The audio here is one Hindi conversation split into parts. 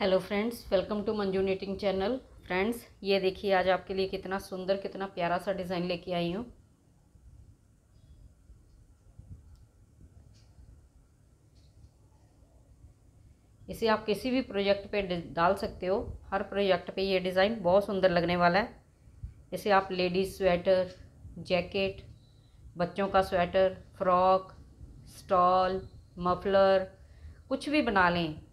hello friends welcome to Manju knitting channel friends ये देखिए आज आपके लिए कितना सुंदर कितना प्यारा सा डिज़ाइन लेके आई हूँ इसे आप किसी भी प्रोजेक्ट पे डाल सकते हो हर प्रोजेक्ट पे ये डिज़ाइन बहुत सुंदर लगने वाला है इसे आप लेडीज़ स्वेटर जैकेट बच्चों का स्वेटर फ्रॉक स्टॉल मफलर कुछ भी बना लें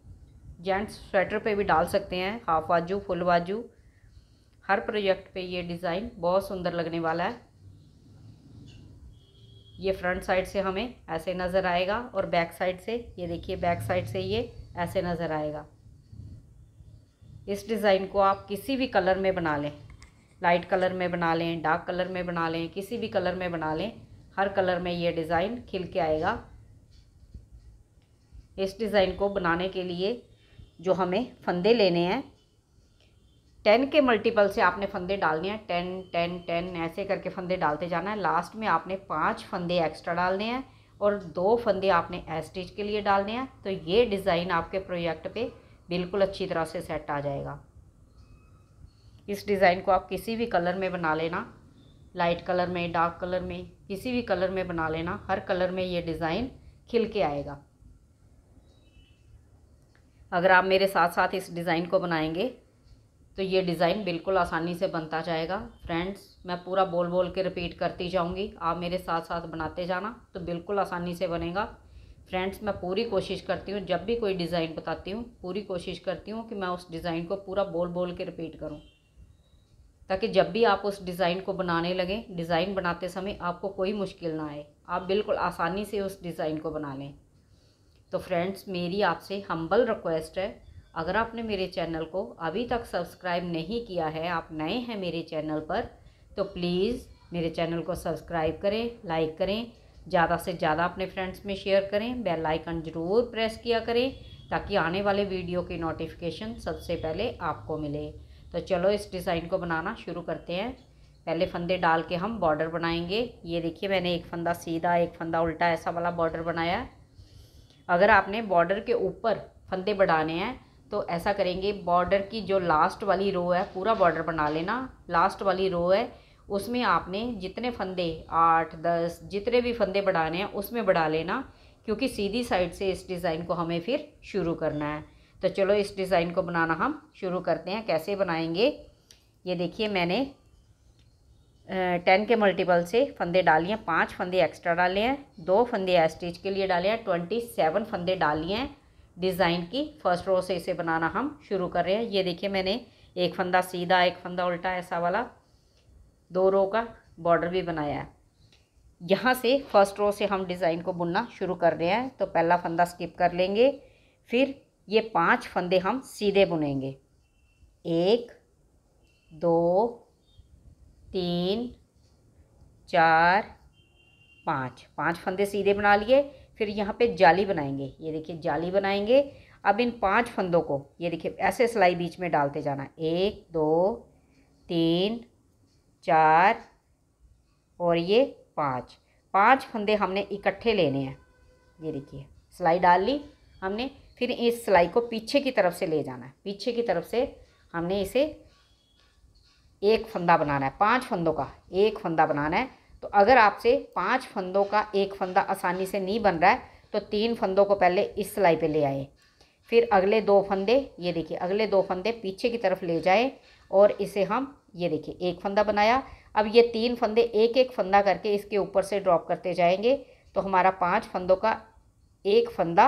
जेंट्स स्वेटर पे भी डाल सकते हैं हाफ बाजू फुल बाजू हर प्रोजेक्ट पे ये डिज़ाइन बहुत सुंदर लगने वाला है ये फ्रंट साइड से हमें ऐसे नज़र आएगा और बैक साइड से ये देखिए बैक साइड से ये ऐसे नज़र आएगा इस डिज़ाइन को आप किसी भी कलर में बना लें लाइट कलर में बना लें डार्क कलर में बना लें किसी भी कलर में बना लें हर कलर में ये डिज़ाइन खिल के आएगा इस डिज़ाइन को बनाने के लिए जो हमें फंदे लेने हैं टेन के मल्टीपल से आपने फंदे डालने हैं टेन टेन टेन ऐसे करके फंदे डालते जाना है लास्ट में आपने पाँच फंदे एक्स्ट्रा डालने हैं और दो फंदे आपने एस्टिच के लिए डालने हैं तो ये डिज़ाइन आपके प्रोजेक्ट पे बिल्कुल अच्छी तरह से सेट आ जाएगा इस डिज़ाइन को आप किसी भी कलर में बना लेना लाइट कलर में डार्क कलर में किसी भी कलर में बना लेना हर कलर में ये डिज़ाइन खिल के आएगा अगर आप मेरे साथ साथ इस डिज़ाइन को बनाएंगे तो ये डिज़ाइन बिल्कुल आसानी से बनता जाएगा फ्रेंड्स मैं पूरा बोल बोल के रिपीट करती जाऊंगी आप मेरे साथ साथ बनाते जाना तो बिल्कुल आसानी से बनेगा फ्रेंड्स मैं पूरी कोशिश करती हूँ जब भी कोई डिज़ाइन बताती हूँ पूरी कोशिश करती हूँ कि मैं उस डिज़ाइन को पूरा बोल बोल के रिपीट करूँ ताकि जब भी आप उस डिज़ाइन को बनाने लगें डिज़ाइन बनाते समय आपको कोई मुश्किल ना आए आप बिल्कुल आसानी से उस डिज़ाइन को बना लें तो फ्रेंड्स मेरी आपसे हम्बल रिक्वेस्ट है अगर आपने मेरे चैनल को अभी तक सब्सक्राइब नहीं किया है आप नए हैं मेरे चैनल पर तो प्लीज़ मेरे चैनल को सब्सक्राइब करें लाइक करें ज़्यादा से ज़्यादा अपने फ्रेंड्स में शेयर करें बेल आइकन ज़रूर प्रेस किया करें ताकि आने वाले वीडियो की नोटिफिकेशन सबसे पहले आपको मिले तो चलो इस डिज़ाइन को बनाना शुरू करते हैं पहले फंदे डाल के हम बॉर्डर बनाएंगे ये देखिए मैंने एक फंदा सीधा एक फंदा उल्टा ऐसा वाला बॉर्डर बनाया अगर आपने बॉर्डर के ऊपर फंदे बढ़ाने हैं तो ऐसा करेंगे बॉर्डर की जो लास्ट वाली रो है पूरा बॉर्डर बना लेना लास्ट वाली रो है उसमें आपने जितने फंदे आठ दस जितने भी फंदे बढ़ाने हैं उसमें बढ़ा लेना क्योंकि सीधी साइड से इस डिज़ाइन को हमें फिर शुरू करना है तो चलो इस डिज़ाइन को बनाना हम शुरू करते हैं कैसे बनाएंगे ये देखिए मैंने टेन के मल्टीपल से फंदे डालिए पाँच फंदे एक्स्ट्रा डाले हैं दो फंदे स्टिच के लिए डाले हैं ट्वेंटी सेवन फंदे डालिए हैं डिज़ाइन की फर्स्ट रो से इसे बनाना हम शुरू कर रहे हैं ये देखिए मैंने एक फंदा सीधा एक फंदा उल्टा ऐसा वाला दो रो का बॉर्डर भी बनाया है यहाँ से फर्स्ट रो से हम डिज़ाइन को बुनना शुरू कर रहे हैं तो पहला फंदा स्किप कर लेंगे फिर ये पाँच फंदे हम सीधे बुनेंगे एक दो तीन चार पाँच पाँच फंदे सीधे बना लिए फिर यहाँ पे जाली बनाएंगे ये देखिए जाली बनाएंगे अब इन पांच फंदों को ये देखिए ऐसे सिलाई बीच में डालते जाना एक दो तीन चार और ये पाँच पांच फंदे हमने इकट्ठे लेने हैं ये देखिए सिलाई डाल ली हमने फिर इस सिलाई को पीछे की तरफ से ले जाना है पीछे की तरफ से हमने इसे एक फंदा बनाना है पांच फंदों का एक फंदा बनाना है तो अगर आपसे पांच फंदों का एक फंदा आसानी से नहीं बन रहा है तो तीन फंदों को पहले इस सिलाई पे ले आए फिर अगले दो फंदे ये देखिए अगले दो फंदे पीछे की तरफ ले जाए और इसे हम ये देखिए एक फंदा बनाया अब ये तीन फंदे एक एक फंदा करके इसके ऊपर से ड्रॉप करते जाएंगे तो हमारा पाँच फंदों का एक फंदा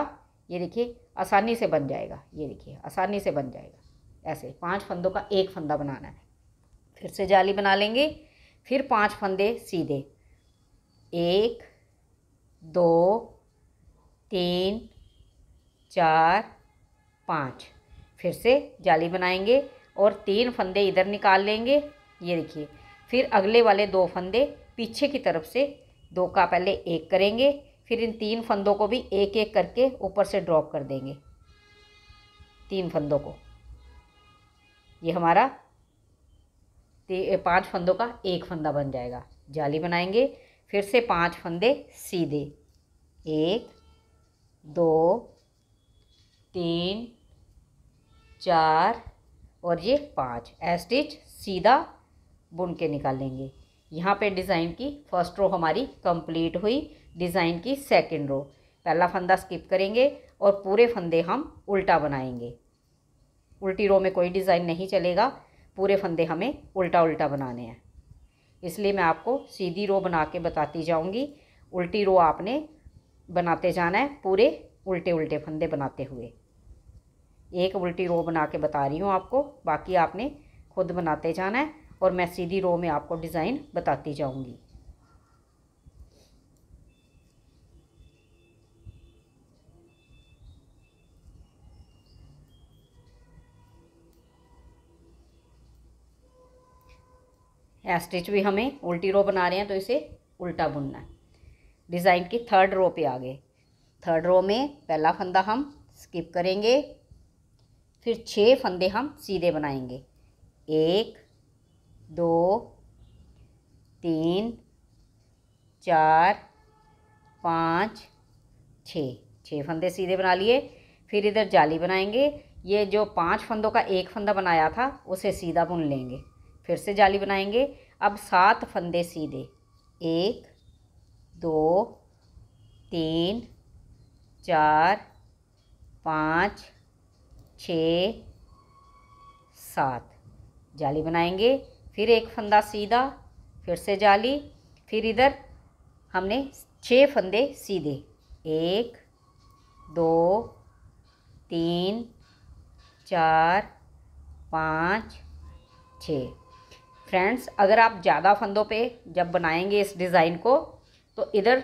ये देखिए आसानी से बन जाएगा ये देखिए आसानी से बन जाएगा ऐसे पांच फंदों का एक फंदा बनाना है फिर से जाली बना लेंगे फिर पांच फंदे सीधे एक दो तीन चार पाँच फिर से जाली बनाएंगे और तीन फंदे इधर निकाल लेंगे ये देखिए फिर अगले वाले दो फंदे पीछे की तरफ से दो का पहले एक करेंगे फिर इन तीन फंदों को भी एक एक करके ऊपर से ड्रॉप कर देंगे तीन फंदों को ये हमारा पाँच फंदों का एक फंदा बन जाएगा जाली बनाएंगे फिर से पांच फंदे सीधे एक दो तीन चार और ये पाँच स्टिच सीधा बुन के निकालेंगे यहाँ पे डिज़ाइन की फर्स्ट रो हमारी कंप्लीट हुई डिज़ाइन की सेकंड रो पहला फंदा स्किप करेंगे और पूरे फंदे हम उल्टा बनाएंगे उल्टी रो में कोई डिज़ाइन नहीं चलेगा पूरे फंदे हमें उल्टा उल्टा बनाने हैं इसलिए मैं आपको सीधी रो बना के बताती जाऊंगी उल्टी रो आपने बनाते जाना है पूरे उल्टे उल्टे फंदे बनाते हुए एक उल्टी रो बना के बता रही हूँ आपको बाकी आपने खुद बनाते जाना है और मैं सीधी रो में आपको डिज़ाइन बताती जाऊँगी स्टिच भी हमें उल्टी रो बना रहे हैं तो इसे उल्टा बुनना है डिज़ाइन की थर्ड रो पे आ गए थर्ड रो में पहला फंदा हम स्किप करेंगे फिर छः फंदे हम सीधे बनाएंगे एक दो तीन चार पाँच छः छः फंदे सीधे बना लिए फिर इधर जाली बनाएंगे ये जो पांच फंदों का एक फंदा बनाया था उसे सीधा बुन लेंगे फिर से जाली बनाएंगे अब सात फंदे सीधे एक दो तीन चार पाँच छ सात जाली बनाएंगे फिर एक फंदा सीधा फिर से जाली फिर इधर हमने छः फंदे सीधे एक दो तीन चार पाँच छः फ्रेंड्स अगर आप ज़्यादा फंदों पे जब बनाएंगे इस डिज़ाइन को तो इधर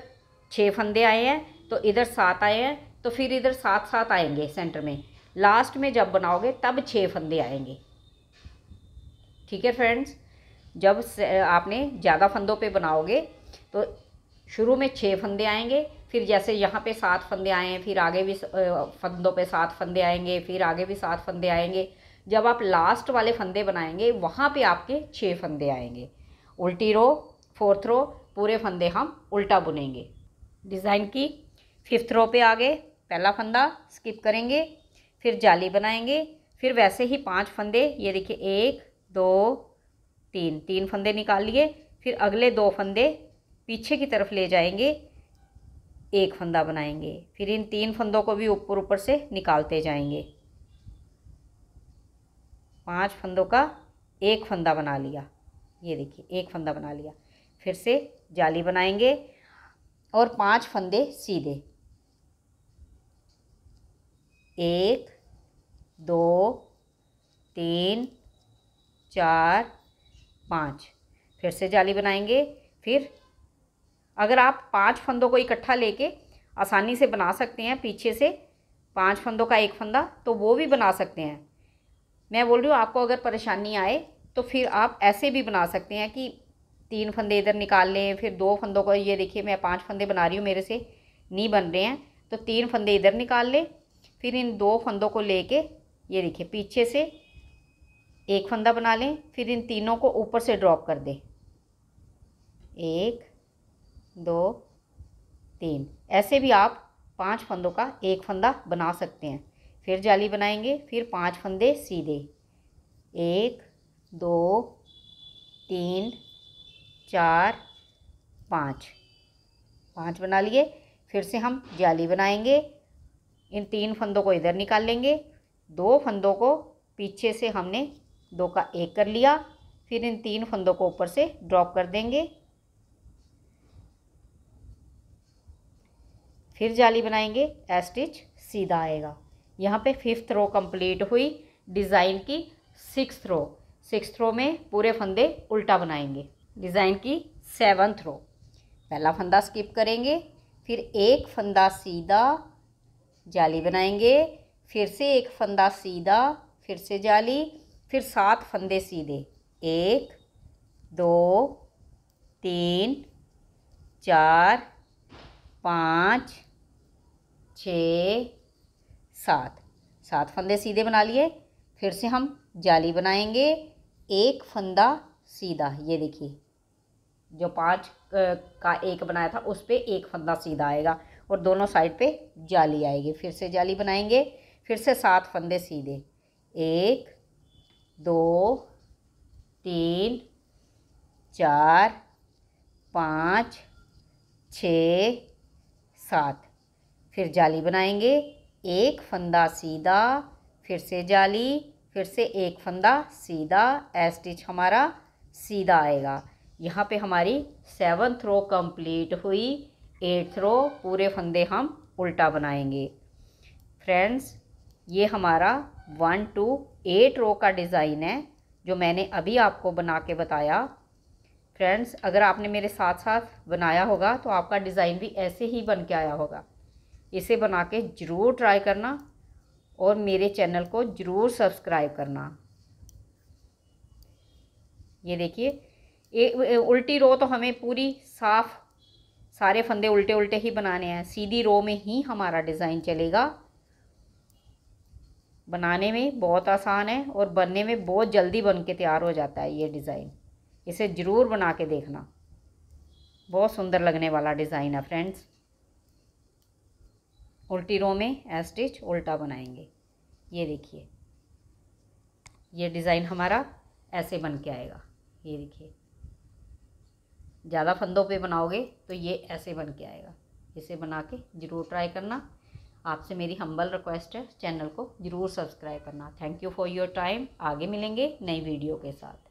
छः फंदे आए हैं तो इधर सात आए हैं तो फिर इधर सात सात आएंगे सेंटर में लास्ट में जब बनाओगे तब छः फंदे आएंगे ठीक है फ्रेंड्स जब आपने ज़्यादा फंदों पे बनाओगे तो शुरू में छः फंदे आएंगे फिर जैसे यहाँ पे सात फंदे आए हैं फिर आगे भी फंदों पे सात फंदे आएंगे फिर आगे भी सात फंदे आएंगे जब आप लास्ट वाले फंदे बनाएंगे वहाँ पे आपके छः फंदे आएंगे उल्टी रो फोर्थ रो पूरे फंदे हम उल्टा बुनेंगे डिज़ाइन की फिफ्थ रो पे आगे पहला फंदा स्किप करेंगे फिर जाली बनाएंगे फिर वैसे ही पांच फंदे ये देखिए एक दो तीन तीन फंदे निकाल लिए फिर अगले दो फंदे पीछे की तरफ ले जाएंगे एक फंदा बनाएंगे फिर इन तीन फंदों को भी ऊपर ऊपर से निकालते जाएंगे पांच फंदों का एक फंदा बना लिया ये देखिए एक फंदा बना लिया फिर से जाली बनाएंगे और पांच फंदे सीधे एक दो तीन चार पाँच फिर से जाली बनाएंगे फिर अगर आप पांच फंदों को इकट्ठा लेके आसानी से बना सकते हैं पीछे से पांच फंदों का एक फंदा तो वो भी बना सकते हैं मैं बोल रही हूँ आपको अगर परेशानी आए तो फिर आप ऐसे भी बना सकते हैं कि तीन फंदे इधर निकाल लें फिर दो फंदों को ये देखिए मैं पांच फंदे बना रही हूँ मेरे से नहीं बन रहे हैं तो तीन फंदे इधर निकाल लें फिर इन दो फंदों को लेके ये देखिए पीछे से एक फंदा बना लें फिर इन तीनों को ऊपर से ड्रॉप कर दें एक दो तीन ऐसे भी आप पांच फंदों का एक फंदा बना सकते हैं फिर जाली बनाएंगे फिर पांच फंदे सीधे एक दो तीन चार पाँच पाँच बना लिए फिर से हम जाली बनाएंगे इन तीन फंदों को इधर निकाल लेंगे दो फंदों को पीछे से हमने दो का एक कर लिया फिर इन तीन फंदों को ऊपर से ड्रॉप कर देंगे फिर जाली बनाएंगे एस्टिच सीधा आएगा यहाँ पे फिफ्थ रो कंप्लीट हुई डिज़ाइन की सिक्स रो सिक्स रो में पूरे फंदे उल्टा बनाएंगे डिज़ाइन की सेवन्थ रो पहला फंदा स्किप करेंगे फिर एक फंदा सीधा जाली बनाएंगे फिर से एक फंदा सीधा फिर से जाली फिर सात फंदे सीधे एक दो तीन चार पाँच छ सात सात फंदे सीधे बना लिए फिर से हम जाली बनाएंगे एक फंदा सीधा ये देखिए जो पाँच का एक बनाया था उस पर एक फंदा सीधा आएगा और दोनों साइड पे जाली आएगी फिर से जाली बनाएंगे फिर से सात फंदे सीधे एक दो तीन चार पाँच छ सात फिर जाली बनाएंगे एक फंदा सीधा फिर से जाली फिर से एक फंदा सीधा एस्टिच स्टिच हमारा सीधा आएगा यहाँ पे हमारी सेवन्थ रो कंप्लीट हुई एट्थ रो पूरे फंदे हम उल्टा बनाएंगे फ्रेंड्स ये हमारा वन टू एट रो का डिज़ाइन है जो मैंने अभी आपको बना के बताया फ्रेंड्स अगर आपने मेरे साथ साथ बनाया होगा तो आपका डिज़ाइन भी ऐसे ही बन के आया होगा इसे बना के ज़रूर ट्राई करना और मेरे चैनल को ज़रूर सब्सक्राइब करना ये देखिए उल्टी रो तो हमें पूरी साफ़ सारे फंदे उल्टे उल्टे ही बनाने हैं सीधी रो में ही हमारा डिज़ाइन चलेगा बनाने में बहुत आसान है और बनने में बहुत जल्दी बन के तैयार हो जाता है ये डिज़ाइन इसे ज़रूर बना के देखना बहुत सुंदर लगने वाला डिज़ाइन है फ्रेंड्स उल्टी रो में स्टिच उल्टा बनाएंगे ये देखिए ये डिज़ाइन हमारा ऐसे बन के आएगा ये देखिए ज़्यादा फंदों पे बनाओगे तो ये ऐसे बन के आएगा इसे बना के ज़रूर ट्राई करना आपसे मेरी हम्बल रिक्वेस्ट है चैनल को ज़रूर सब्सक्राइब करना thank you for your time आगे मिलेंगे नई वीडियो के साथ